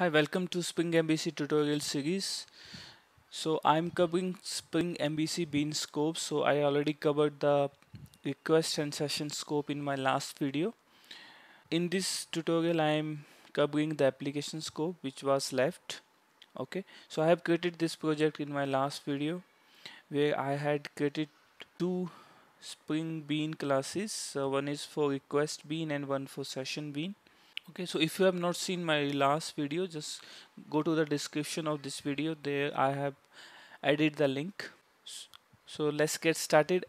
Hi, welcome to Spring MVC tutorial series. So I'm covering Spring MVC Bean scope. So I already covered the request and session scope in my last video. In this tutorial, I'm covering the application scope which was left. Okay, so I have created this project in my last video where I had created two Spring Bean classes. So one is for request bean and one for session bean okay so if you have not seen my last video just go to the description of this video there I have added the link so let's get started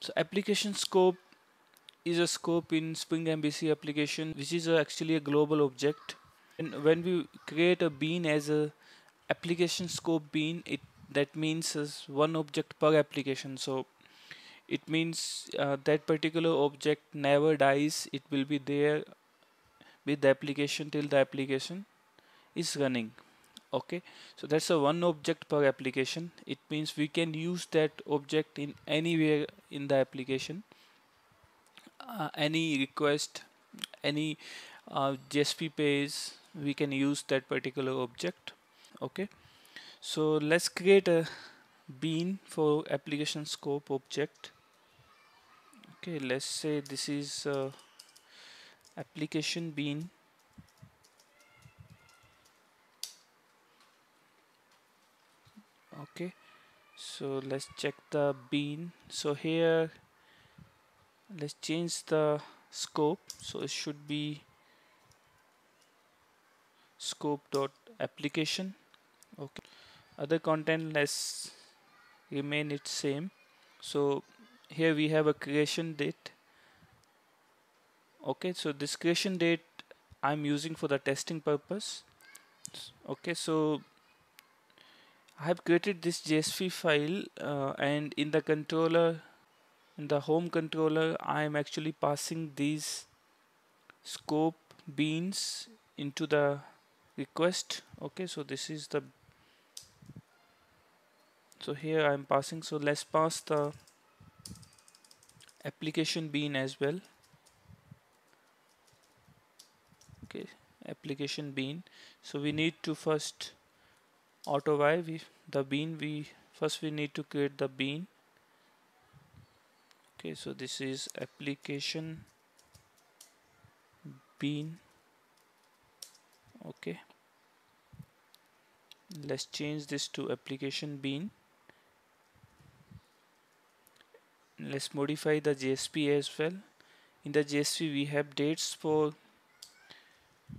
so application scope is a scope in Spring MVC application which is a, actually a global object and when we create a bean as a application scope bean it that means is one object per application so it means uh, that particular object never dies it will be there with the application till the application is running okay so that's a one object per application it means we can use that object in anywhere in the application uh, any request any uh, JSP page we can use that particular object okay so let's create a bean for application scope object okay let's say this is uh, application bean okay so let's check the bean so here let's change the scope so it should be scope dot application okay other content let's remain it same so here we have a creation date okay so this creation date I'm using for the testing purpose okay so I have created this JSP file uh, and in the controller in the home controller I am actually passing these scope beans into the request okay so this is the so here I'm passing so let's pass the application bean as well application bean so we need to first auto y we, the bean we first we need to create the bean okay so this is application bean okay let's change this to application bean let's modify the JSP as well in the JSP we have dates for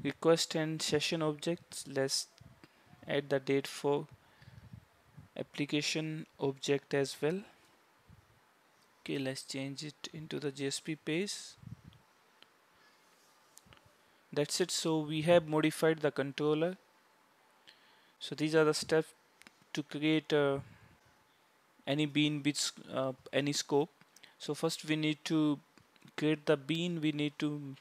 request and session objects let's add the date for application object as well okay let's change it into the JSP page that's it so we have modified the controller so these are the steps to create uh, any bean with uh, any scope so first we need to create the bean we need to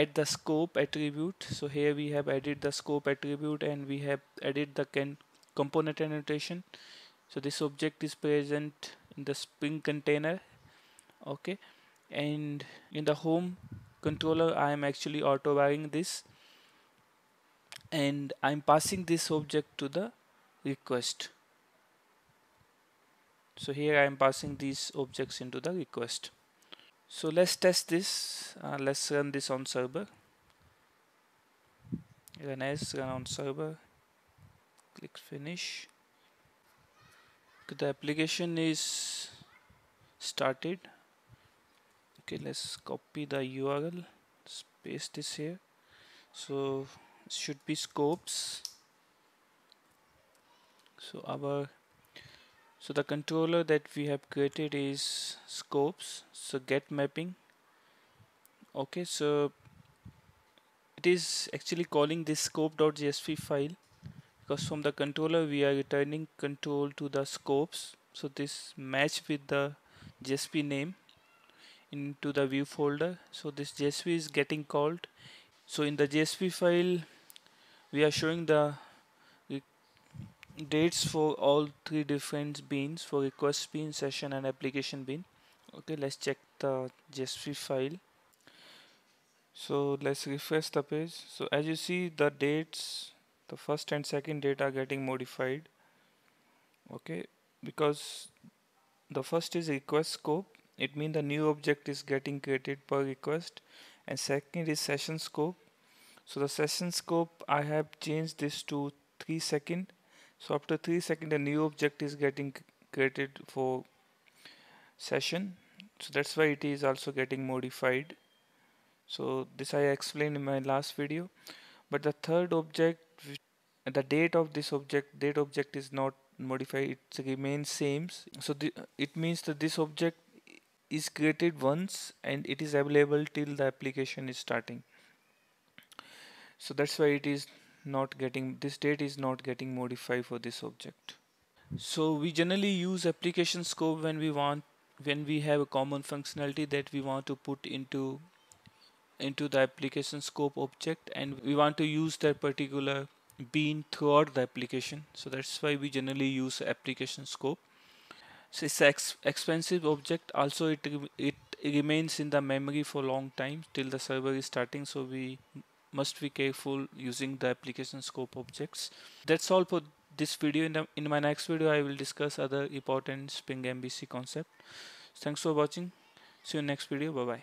add the scope attribute so here we have added the scope attribute and we have added the can component annotation so this object is present in the spring container okay and in the home controller I am actually auto wiring this and I'm passing this object to the request so here I am passing these objects into the request so let's test this. Uh, let's run this on server. Run as run on server. Click finish. Okay, the application is started. Okay, let's copy the URL. Let's paste this here. So should be scopes. So our so the controller that we have created is scopes so get mapping okay so it is actually calling this scope.jsv file because from the controller we are returning control to the scopes so this match with the JSP name into the view folder so this JSP is getting called so in the JSP file we are showing the dates for all three different beans for request bean session and application bean okay let's check the JSP file so let's refresh the page so as you see the dates the first and second date are getting modified okay because the first is request scope it means the new object is getting created per request and second is session scope so the session scope I have changed this to 3 second so after 3 seconds a new object is getting created for session. So that's why it is also getting modified. So this I explained in my last video. But the third object, the date of this object, date object is not modified, it remains same. So the, it means that this object is created once and it is available till the application is starting so that's why it is not getting this date is not getting modified for this object so we generally use application scope when we want when we have a common functionality that we want to put into into the application scope object and we want to use that particular bean throughout the application so that's why we generally use application scope so it's ex expensive object also it it remains in the memory for long time till the server is starting so we must be careful using the application scope objects. That's all for this video. In, the, in my next video, I will discuss other important Spring MVC concept. Thanks for watching. See you next video. Bye-bye.